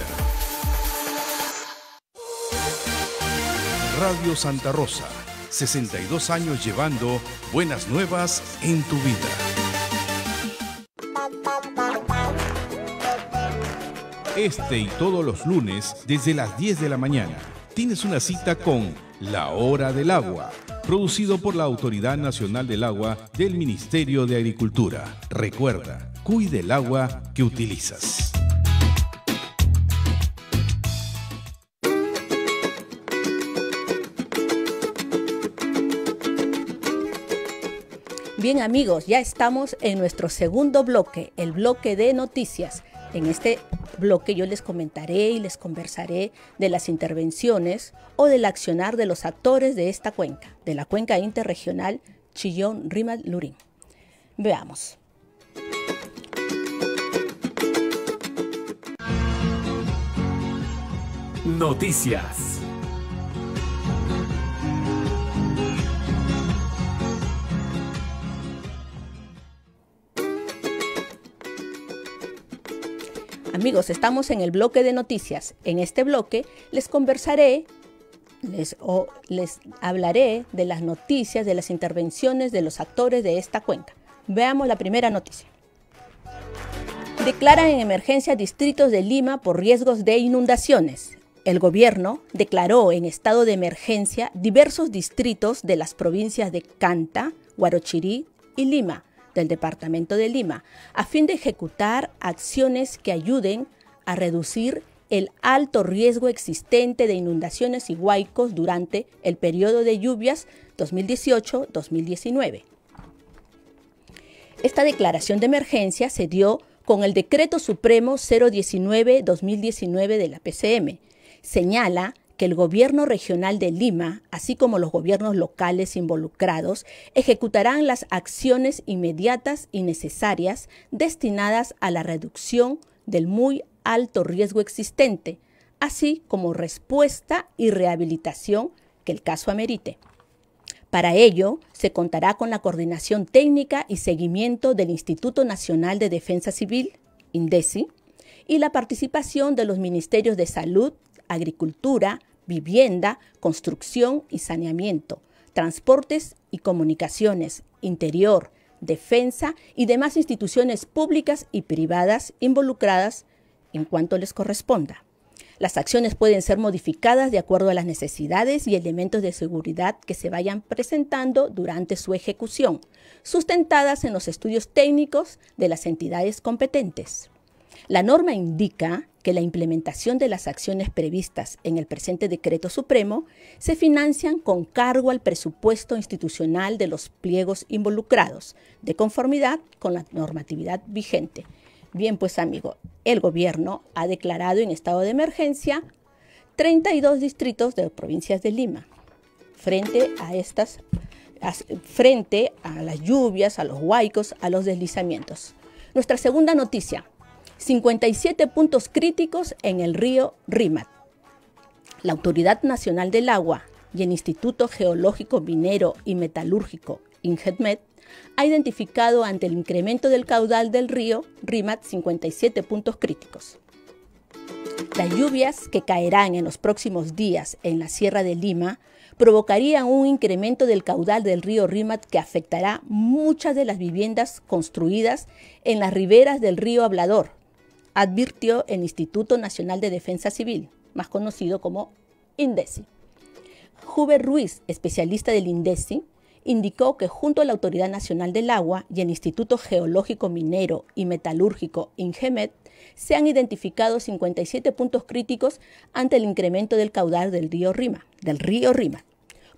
Radio Santa Rosa, 62 años llevando buenas nuevas en tu vida. Este y todos los lunes desde las 10 de la mañana tienes una cita con La Hora del Agua, producido por la Autoridad Nacional del Agua del Ministerio de Agricultura. Recuerda, cuide el agua que utilizas. Bien amigos, ya estamos en nuestro segundo bloque, el bloque de noticias. En este bloque yo les comentaré y les conversaré de las intervenciones o del accionar de los actores de esta cuenca, de la cuenca interregional Chillón-Rimal-Lurín. Veamos. Noticias. Amigos, estamos en el bloque de noticias. En este bloque les conversaré, les, hablaré de las noticias, de las intervenciones de los actores de esta cuenca. Veamos la primera noticia. Declaran en emergencia distritos de Lima por riesgos de inundaciones. El gobierno declaró en estado de emergencia diversos distritos de las provincias de Canta, Huarochirí y Lima del Departamento de Lima a fin de ejecutar acciones que ayuden a reducir el alto riesgo existente de inundaciones y huaicos durante el periodo de lluvias 2018-2019. Esta declaración de emergencia se dio con el Decreto Supremo 019-2019 de la PCM. Señala que el gobierno regional de Lima, así como los gobiernos locales involucrados, ejecutarán las acciones inmediatas y necesarias destinadas a la reducción del muy alto riesgo existente, así como respuesta y rehabilitación que el caso amerite. Para ello, se contará con la coordinación técnica y seguimiento del Instituto Nacional de Defensa Civil, INDECI, y la participación de los ministerios de Salud, Agricultura, vivienda, construcción y saneamiento, transportes y comunicaciones, interior, defensa y demás instituciones públicas y privadas involucradas en cuanto les corresponda. Las acciones pueden ser modificadas de acuerdo a las necesidades y elementos de seguridad que se vayan presentando durante su ejecución, sustentadas en los estudios técnicos de las entidades competentes. La norma indica que la implementación de las acciones previstas en el presente decreto supremo se financian con cargo al presupuesto institucional de los pliegos involucrados, de conformidad con la normatividad vigente. Bien, pues amigo, el gobierno ha declarado en estado de emergencia 32 distritos de provincias de Lima. Frente a frente a las lluvias, a los huaicos, a los deslizamientos. Nuestra segunda noticia, 57 puntos críticos en el río Rimat. La Autoridad Nacional del Agua y el Instituto Geológico Minero y Metalúrgico, (INGEMET) ha identificado ante el incremento del caudal del río Rímac 57 puntos críticos. Las lluvias que caerán en los próximos días en la Sierra de Lima provocarían un incremento del caudal del río Rímac que afectará muchas de las viviendas construidas en las riberas del río Hablador, advirtió el Instituto Nacional de Defensa Civil, más conocido como INDECI. Huber Ruiz, especialista del INDECI, indicó que junto a la Autoridad Nacional del Agua y el Instituto Geológico Minero y Metalúrgico INGEMET se han identificado 57 puntos críticos ante el incremento del caudal del río Rima, del río Rima,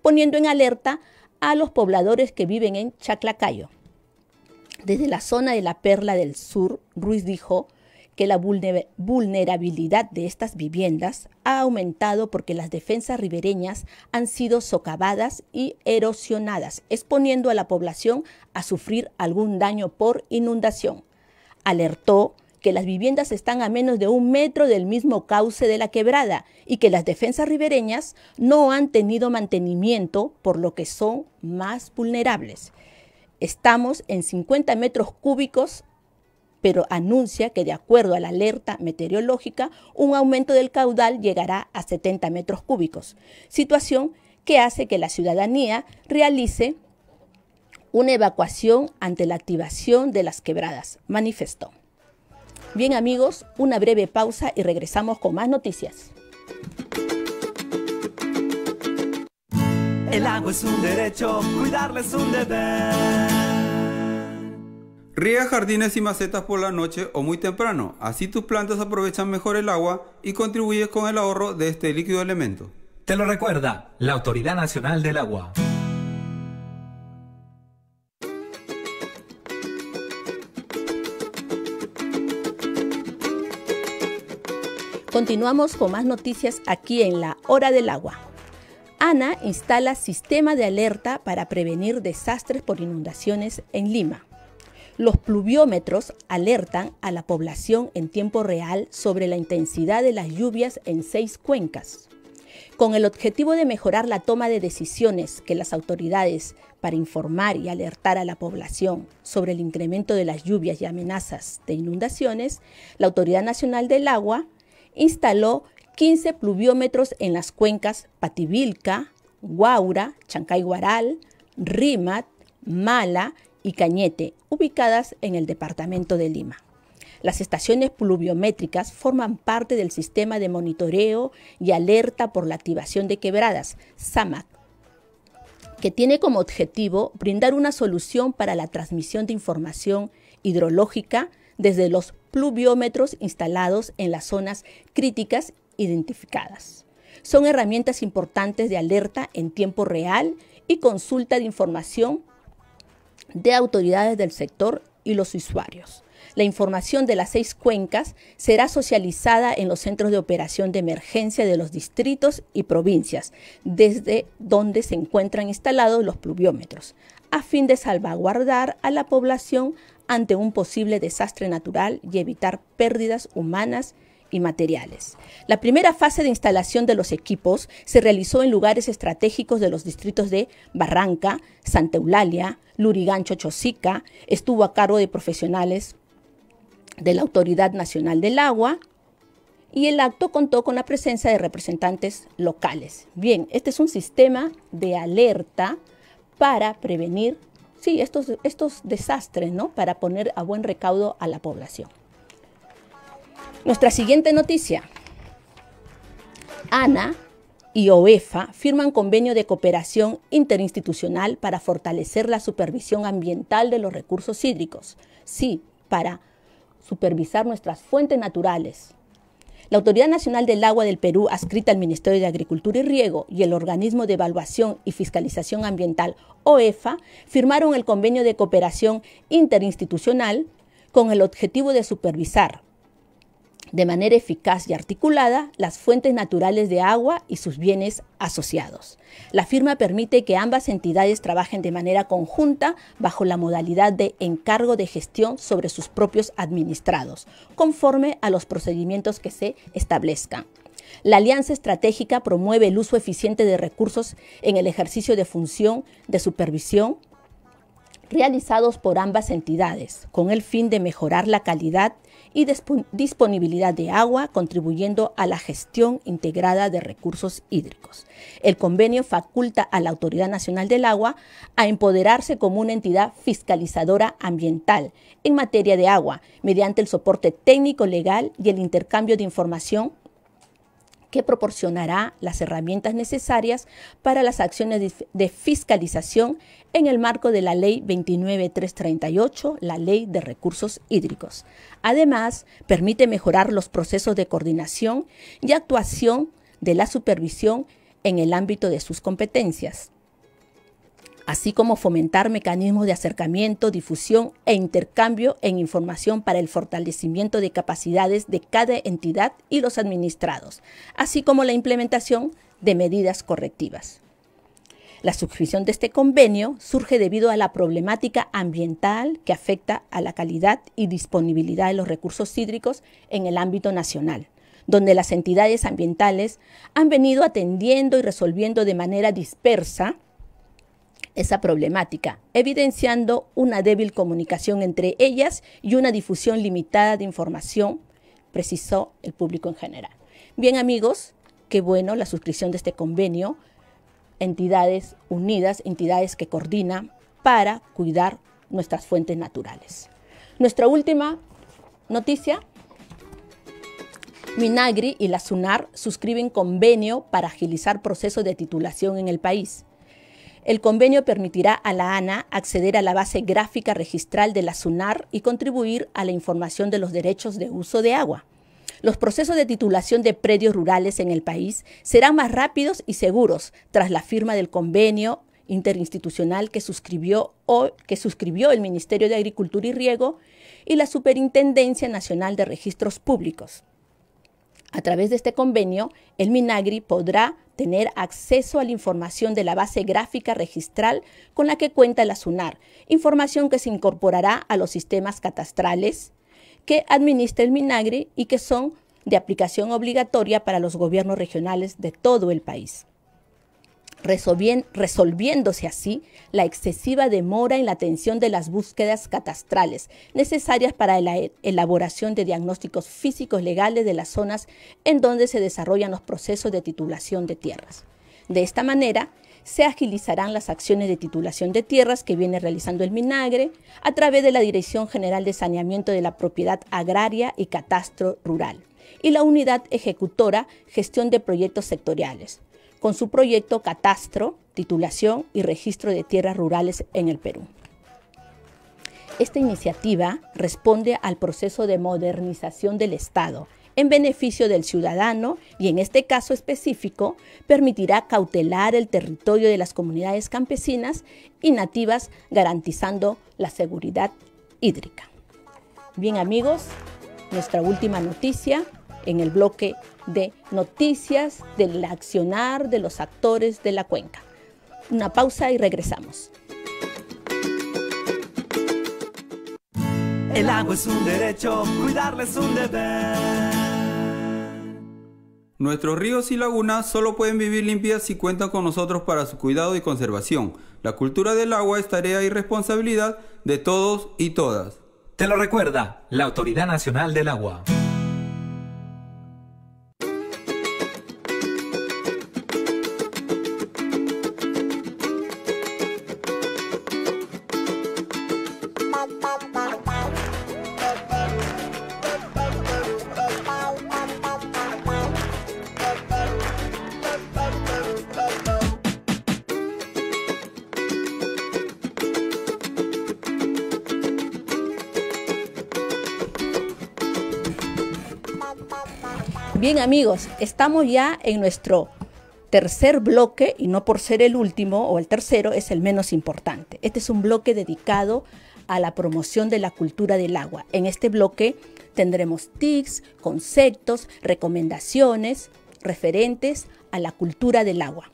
poniendo en alerta a los pobladores que viven en Chaclacayo. Desde la zona de la Perla del Sur, Ruiz dijo, que la vulnerabilidad de estas viviendas ha aumentado porque las defensas ribereñas han sido socavadas y erosionadas, exponiendo a la población a sufrir algún daño por inundación. Alertó que las viviendas están a menos de un metro del mismo cauce de la quebrada y que las defensas ribereñas no han tenido mantenimiento, por lo que son más vulnerables. Estamos en 50 metros cúbicos pero anuncia que de acuerdo a la alerta meteorológica, un aumento del caudal llegará a 70 metros cúbicos, situación que hace que la ciudadanía realice una evacuación ante la activación de las quebradas, manifestó. Bien amigos, una breve pausa y regresamos con más noticias. El agua es un derecho, cuidarla es un deber. Riega jardines y macetas por la noche o muy temprano, así tus plantas aprovechan mejor el agua y contribuyes con el ahorro de este líquido elemento. Te lo recuerda la Autoridad Nacional del Agua. Continuamos con más noticias aquí en la Hora del Agua. ANA instala sistema de alerta para prevenir desastres por inundaciones en Lima. Los pluviómetros alertan a la población en tiempo real sobre la intensidad de las lluvias en seis cuencas. Con el objetivo de mejorar la toma de decisiones que las autoridades para informar y alertar a la población sobre el incremento de las lluvias y amenazas de inundaciones, la Autoridad Nacional del Agua instaló 15 pluviómetros en las cuencas Pativilca, Guaura, chancay Rimat, Mala y Cañete, ubicadas en el departamento de Lima. Las estaciones pluviométricas forman parte del sistema de monitoreo y alerta por la activación de quebradas, SAMAC, que tiene como objetivo brindar una solución para la transmisión de información hidrológica desde los pluviómetros instalados en las zonas críticas identificadas. Son herramientas importantes de alerta en tiempo real y consulta de información de autoridades del sector y los usuarios. La información de las seis cuencas será socializada en los centros de operación de emergencia de los distritos y provincias, desde donde se encuentran instalados los pluviómetros, a fin de salvaguardar a la población ante un posible desastre natural y evitar pérdidas humanas y materiales. La primera fase de instalación de los equipos se realizó en lugares estratégicos de los distritos de Barranca, Santa Eulalia, Lurigancho Chosica, estuvo a cargo de profesionales de la Autoridad Nacional del Agua y el acto contó con la presencia de representantes locales. Bien, este es un sistema de alerta para prevenir sí, estos, estos desastres, ¿no? Para poner a buen recaudo a la población. Nuestra siguiente noticia. ANA y OEFA firman convenio de cooperación interinstitucional para fortalecer la supervisión ambiental de los recursos hídricos. Sí, para supervisar nuestras fuentes naturales. La Autoridad Nacional del Agua del Perú, adscrita al Ministerio de Agricultura y Riego, y el Organismo de Evaluación y Fiscalización Ambiental, OEFA, firmaron el convenio de cooperación interinstitucional con el objetivo de supervisar, de manera eficaz y articulada las fuentes naturales de agua y sus bienes asociados. La firma permite que ambas entidades trabajen de manera conjunta bajo la modalidad de encargo de gestión sobre sus propios administrados, conforme a los procedimientos que se establezcan. La alianza estratégica promueve el uso eficiente de recursos en el ejercicio de función de supervisión realizados por ambas entidades, con el fin de mejorar la calidad y disponibilidad de agua, contribuyendo a la gestión integrada de recursos hídricos. El convenio faculta a la Autoridad Nacional del Agua a empoderarse como una entidad fiscalizadora ambiental en materia de agua, mediante el soporte técnico legal y el intercambio de información que proporcionará las herramientas necesarias para las acciones de fiscalización en el marco de la Ley 29338, la Ley de Recursos Hídricos. Además, permite mejorar los procesos de coordinación y actuación de la supervisión en el ámbito de sus competencias así como fomentar mecanismos de acercamiento, difusión e intercambio en información para el fortalecimiento de capacidades de cada entidad y los administrados, así como la implementación de medidas correctivas. La suscripción de este convenio surge debido a la problemática ambiental que afecta a la calidad y disponibilidad de los recursos hídricos en el ámbito nacional, donde las entidades ambientales han venido atendiendo y resolviendo de manera dispersa esa problemática, evidenciando una débil comunicación entre ellas y una difusión limitada de información, precisó el público en general. Bien amigos, qué bueno la suscripción de este convenio, entidades unidas, entidades que coordinan para cuidar nuestras fuentes naturales. Nuestra última noticia Minagri y la SUNAR suscriben convenio para agilizar procesos de titulación en el país. El convenio permitirá a la ANA acceder a la base gráfica registral de la SUNAR y contribuir a la información de los derechos de uso de agua. Los procesos de titulación de predios rurales en el país serán más rápidos y seguros tras la firma del convenio interinstitucional que suscribió, o, que suscribió el Ministerio de Agricultura y Riego y la Superintendencia Nacional de Registros Públicos. A través de este convenio, el Minagri podrá tener acceso a la información de la base gráfica registral con la que cuenta la SUNAR, información que se incorporará a los sistemas catastrales que administra el MINAGRE y que son de aplicación obligatoria para los gobiernos regionales de todo el país resolviéndose así la excesiva demora en la atención de las búsquedas catastrales necesarias para la e-, elaboración de diagnósticos físicos legales de las zonas en donde se desarrollan los procesos de titulación de tierras. De esta manera, se agilizarán las acciones de titulación de tierras que viene realizando el Minagre a través de la Dirección General de Saneamiento de la Propiedad Agraria y Catastro Rural y la Unidad Ejecutora Gestión de Proyectos Sectoriales, con su proyecto Catastro, Titulación y Registro de Tierras Rurales en el Perú. Esta iniciativa responde al proceso de modernización del Estado en beneficio del ciudadano y en este caso específico permitirá cautelar el territorio de las comunidades campesinas y nativas garantizando la seguridad hídrica. Bien amigos, nuestra última noticia en el bloque de noticias del accionar de los actores de la cuenca. Una pausa y regresamos. El agua es un derecho, cuidarla es un deber. Nuestros ríos y lagunas solo pueden vivir limpias si cuentan con nosotros para su cuidado y conservación. La cultura del agua es tarea y responsabilidad de todos y todas. Te lo recuerda la Autoridad Nacional del Agua. amigos, estamos ya en nuestro tercer bloque, y no por ser el último o el tercero, es el menos importante. Este es un bloque dedicado a la promoción de la cultura del agua. En este bloque tendremos tips, conceptos, recomendaciones referentes a la cultura del agua.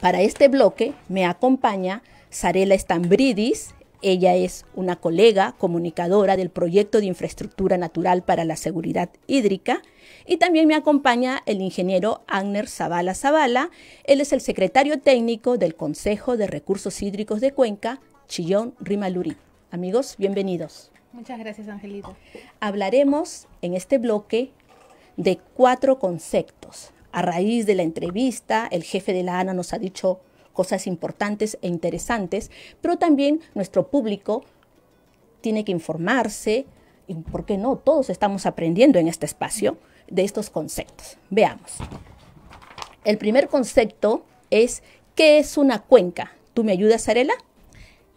Para este bloque me acompaña Sarela Stambridis, ella es una colega comunicadora del proyecto de infraestructura natural para la seguridad hídrica y también me acompaña el ingeniero Agner Zavala Zavala. Él es el secretario técnico del Consejo de Recursos Hídricos de Cuenca, Chillón Rimaluri. Amigos, bienvenidos. Muchas gracias, Angelita. Hablaremos en este bloque de cuatro conceptos. A raíz de la entrevista, el jefe de la ANA nos ha dicho cosas importantes e interesantes, pero también nuestro público tiene que informarse, y por qué no, todos estamos aprendiendo en este espacio de estos conceptos. Veamos. El primer concepto es ¿qué es una cuenca? ¿Tú me ayudas, Arela?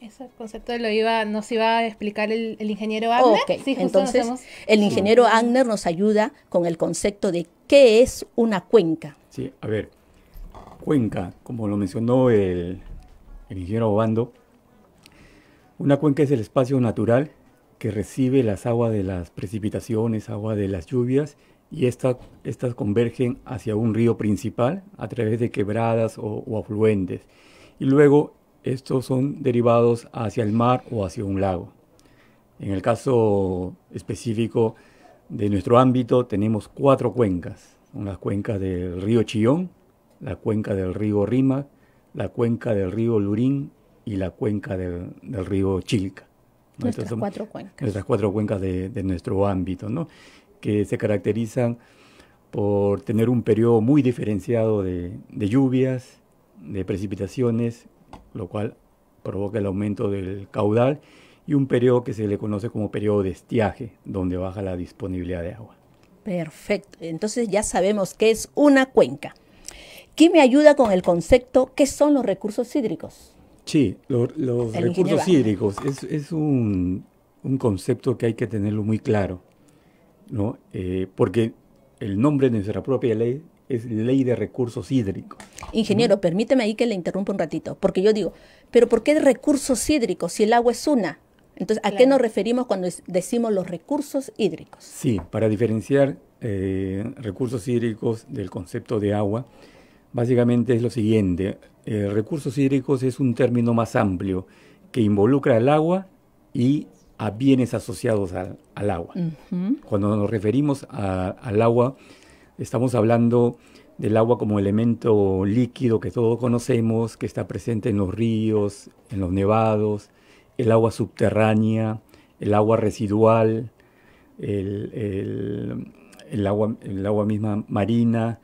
Ese concepto lo iba, nos iba a explicar el, ingeniero Agner. Entonces, el ingeniero Agner nos ayuda con el concepto de qué es una cuenca. Sí, a ver, cuenca, como lo mencionó el, ingeniero Obando, una cuenca es el espacio natural que recibe las aguas de las precipitaciones, agua de las lluvias, y estas convergen hacia un río principal a través de quebradas o, afluentes. Y luego estos son derivados hacia el mar o hacia un lago. En el caso específico de nuestro ámbito tenemos cuatro cuencas. Son cuenca cuencas del río Chillón, la cuenca del río Rima, la cuenca del río Lurín y la cuenca del, río Chilca. Nuestras cuatro cuencas. Nuestras cuatro cuencas de, nuestro ámbito, ¿no? que se caracterizan por tener un periodo muy diferenciado de, de lluvias, de precipitaciones, lo cual provoca el aumento del caudal y un periodo que se le conoce como periodo de estiaje, donde baja la disponibilidad de agua. Perfecto, entonces ya sabemos qué es una cuenca. ¿Qué me ayuda con el concepto qué son los recursos hídricos? Sí, los recursos hídricos es, un, concepto que hay que tenerlo muy claro, ¿no? Eh, porque el nombre de nuestra propia ley es ley de recursos hídricos. Ingeniero, permíteme ahí que le interrumpa un ratito, porque yo digo, pero ¿por qué recursos hídricos si el agua es una? Entonces, ¿a qué nos referimos cuando decimos los recursos hídricos? Sí, para diferenciar eh, recursos hídricos del concepto de agua, básicamente es lo siguiente. Eh, recursos hídricos es un término más amplio que involucra al agua y a bienes asociados al, agua. Cuando nos referimos al agua, estamos hablando del agua como elemento líquido que todos conocemos, que está presente en los ríos, en los nevados, el agua subterránea, el agua residual, agua, el agua misma marina,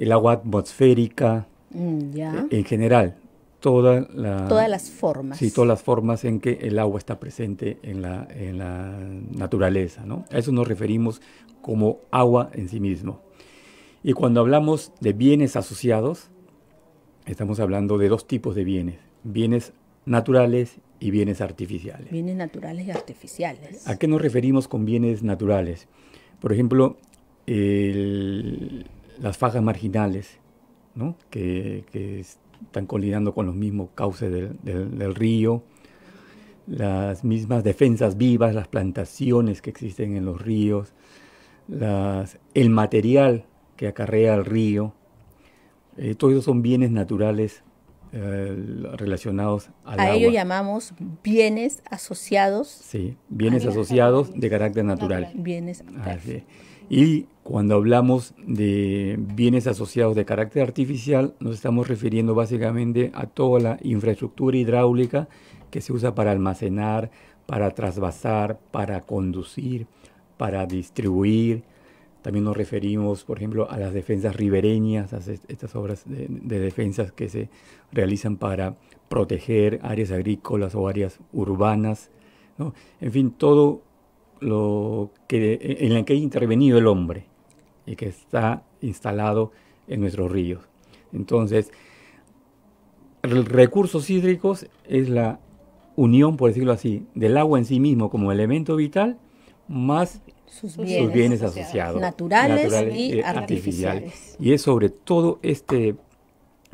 el agua atmosférica, mm, eh, en general, todas las formas. Sí, todas las formas en que el agua está presente en la, en la naturaleza. A eso nos referimos como agua en sí mismo. Y cuando hablamos de bienes asociados, estamos hablando de dos tipos de bienes, bienes naturales y bienes artificiales. Bienes naturales y artificiales. ¿A qué nos referimos con bienes naturales? Por ejemplo, el, las fajas marginales, que, están colidando con los mismos cauces del, río, las mismas defensas vivas, las plantaciones que existen en los ríos, el material que acarrea el río, eh, todos esos son bienes naturales eh, relacionados al a ello llamamos bienes asociados. Sí, bienes asociados de carácter natural. Bienes. sí. Y cuando hablamos de bienes asociados de carácter artificial, nos estamos refiriendo básicamente a toda la infraestructura hidráulica que se usa para almacenar, para trasvasar, para conducir, para distribuir. También nos referimos, por ejemplo, a las defensas ribereñas, a estas obras de, defensas que se realizan para proteger áreas agrícolas o áreas urbanas. En fin, todo lo que, en la que ha intervenido el hombre y que está instalado en nuestros ríos. Entonces, recursos hídricos es la unión, por decirlo así, del agua en sí mismo como elemento vital más sus bienes, asociados, naturales, y artificiales. Y es sobre todo este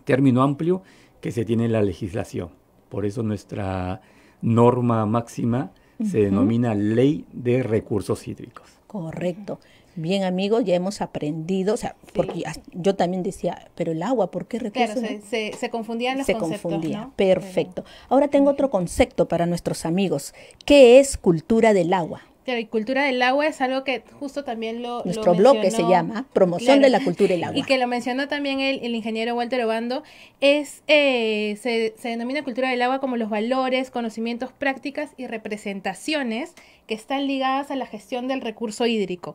término amplio que se tiene en la legislación. Por eso nuestra norma máxima se denomina Ley de Recursos Hídricos. Correcto bien amigos, ya hemos aprendido, o sea, porque yo también decía, pero el agua, ¿por qué recursos? Claro, se, se, confundían los conceptos. Se confundía, perfecto. Ahora tengo otro concepto para nuestros amigos. ¿Qué es cultura del agua? Claro, y cultura del agua es algo que justo también lo. Nuestro bloque se llama Promoción de la Cultura del Agua. Y que lo mencionó también el, el ingeniero Walter Obando, es, eh, se, se denomina cultura del agua como los valores, conocimientos, prácticas y representaciones que están ligadas a la gestión del recurso hídrico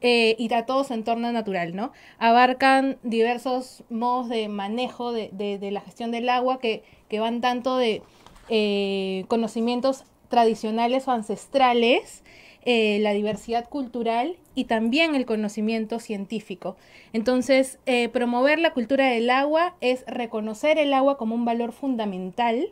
eh, y a todo su entorno natural, ¿no? Abarcan diversos modos de manejo de, de, la gestión del agua que, van tanto de eh, conocimientos tradicionales o ancestrales, eh, la diversidad cultural y también el conocimiento científico. Entonces, eh, promover la cultura del agua es reconocer el agua como un valor fundamental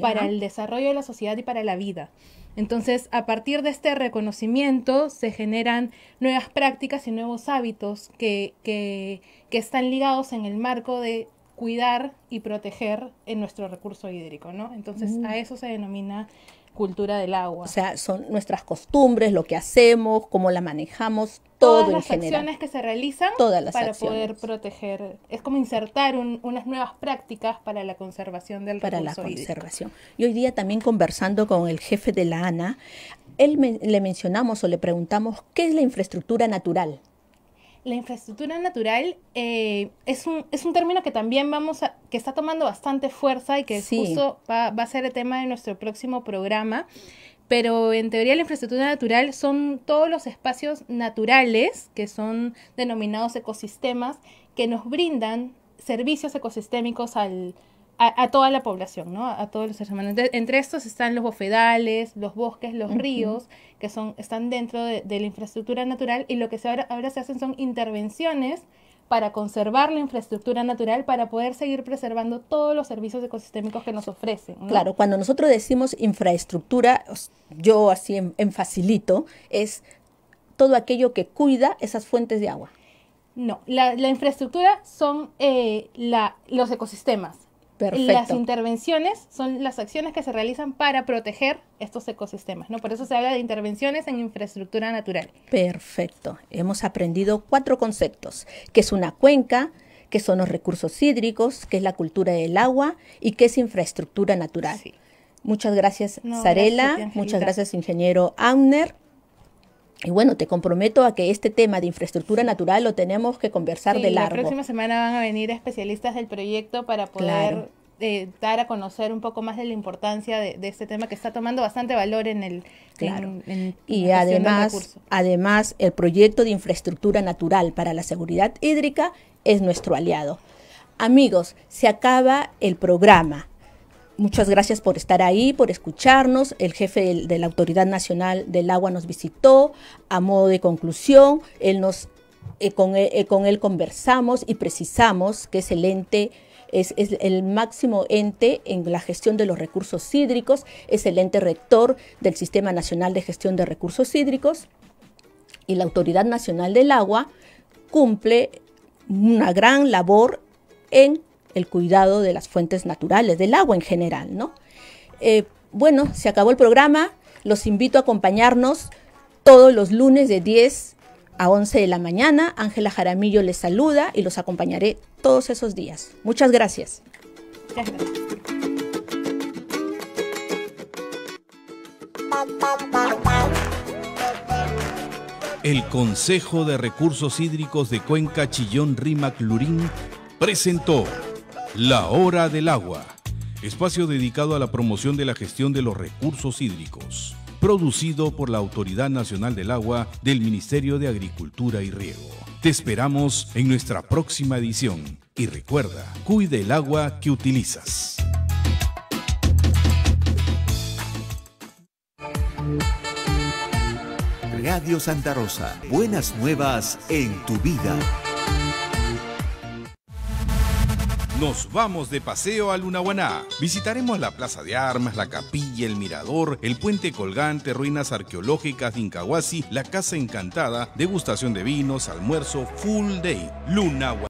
para el desarrollo de la sociedad y para la vida. Entonces, a partir de este reconocimiento se generan nuevas prácticas y nuevos hábitos que, que, están ligados en el marco de cuidar y proteger en nuestro recurso hídrico, ¿no? Entonces, a mm. eso se denomina cultura del agua. O sea, son nuestras costumbres, lo que hacemos, cómo la manejamos, todo todas las acciones que se realizan para poder proteger. Es como insertar unas nuevas prácticas para la conservación del para la conservación. Y hoy día también conversando con el jefe de la ANA, él le mencionamos o le preguntamos qué es la infraestructura natural la infraestructura natural eh, es, un, es un término que también vamos a, que está tomando bastante fuerza y que sí. justo va a ser el tema de nuestro próximo programa pero en teoría la infraestructura natural son todos los espacios naturales, que son denominados ecosistemas, que nos brindan servicios ecosistémicos al, a, toda la población, ¿no? A, todos los seres humanos. entre estos están los bofedales, los bosques, los ríos, que son, están dentro de, la infraestructura natural y lo que se ahora, se hacen son intervenciones para conservar la infraestructura natural, para poder seguir preservando todos los servicios ecosistémicos que nos ofrecen. Claro, cuando nosotros decimos infraestructura, yo así en, facilito, es todo aquello que cuida esas fuentes de agua. No, la, infraestructura son eh, los ecosistemas. Las intervenciones son las acciones que se realizan para proteger estos ecosistemas, ¿no? Por eso se habla de intervenciones en infraestructura natural. Perfecto. Hemos aprendido cuatro conceptos, que es una cuenca, que son los recursos hídricos, que es la cultura del agua y que es infraestructura natural. Muchas gracias, Sarela. muchas gracias, ingeniero Amner. Y bueno, te comprometo a que este tema de infraestructura natural lo tenemos que conversar de largo. La próxima semana van a venir especialistas del proyecto para poder eh, dar a conocer un poco más de la importancia de, este tema que está tomando bastante valor en el. Claro. y además, además, el proyecto de infraestructura natural para la seguridad hídrica es nuestro aliado. Amigos, se acaba el programa. Muchas gracias por estar ahí, por escucharnos. El jefe de la Autoridad Nacional del Agua nos visitó a modo de conclusión. Él nos, eh, eh, eh, con, él conversamos y precisamos que es el ente, es, el máximo ente en la gestión de los recursos hídricos, es el ente rector del Sistema Nacional de Gestión de Recursos Hídricos y la Autoridad Nacional del Agua cumple una gran labor en el cuidado de las fuentes naturales, del agua en general, ¿no? Eh, bueno, se acabó el programa. Los invito a acompañarnos todos los lunes de 10 a 11 de la mañana. Ángela Jaramillo les saluda y los acompañaré todos esos días. Muchas gracias. El Consejo de Recursos Hídricos de Cuenca Chillón Rímac Lurín presentó. La Hora del Agua, espacio dedicado a la promoción de la gestión de los recursos hídricos, producido por la Autoridad Nacional del Agua del Ministerio de Agricultura y Riego. Te esperamos en nuestra próxima edición y recuerda, cuide el agua que utilizas. Radio Santa Rosa, buenas nuevas en tu vida. Nos vamos de paseo a Lunahuaná. Visitaremos la Plaza de Armas, la capilla, el mirador, el puente colgante, ruinas arqueológicas de Incahuasi, la Casa Encantada, degustación de vinos, almuerzo, full day. Lunahuaná.